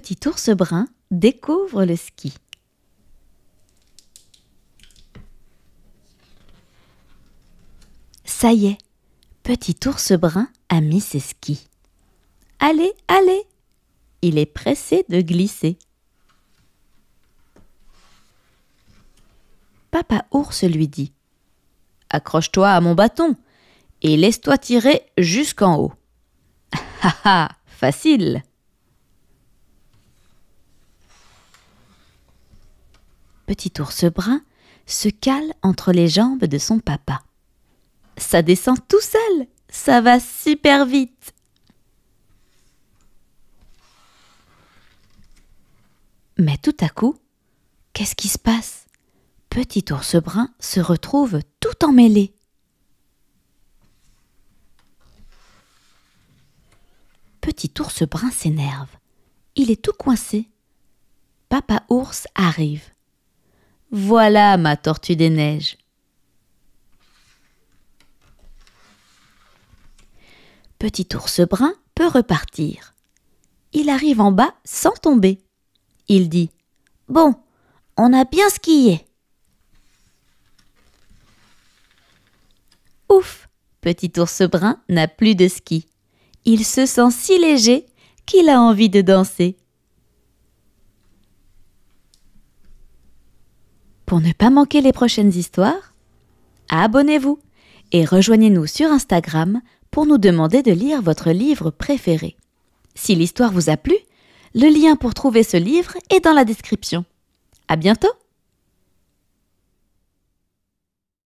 petit ours brun découvre le ski. Ça y est, petit ours brun a mis ses skis. Allez, allez Il est pressé de glisser. Papa ours lui dit Accroche-toi à mon bâton et laisse-toi tirer jusqu'en haut. Ha ha Facile petit ours brun se cale entre les jambes de son papa. Ça descend tout seul, ça va super vite. Mais tout à coup, qu'est-ce qui se passe Petit ours brun se retrouve tout emmêlé. Petit ours brun s'énerve. Il est tout coincé. Papa ours arrive. Voilà ma tortue des neiges. Petit ours brun peut repartir. Il arrive en bas sans tomber. Il dit Bon, on a bien skié. Ouf Petit ours brun n'a plus de ski. Il se sent si léger qu'il a envie de danser. Pour ne pas manquer les prochaines histoires, abonnez-vous et rejoignez-nous sur Instagram pour nous demander de lire votre livre préféré. Si l'histoire vous a plu, le lien pour trouver ce livre est dans la description. À bientôt!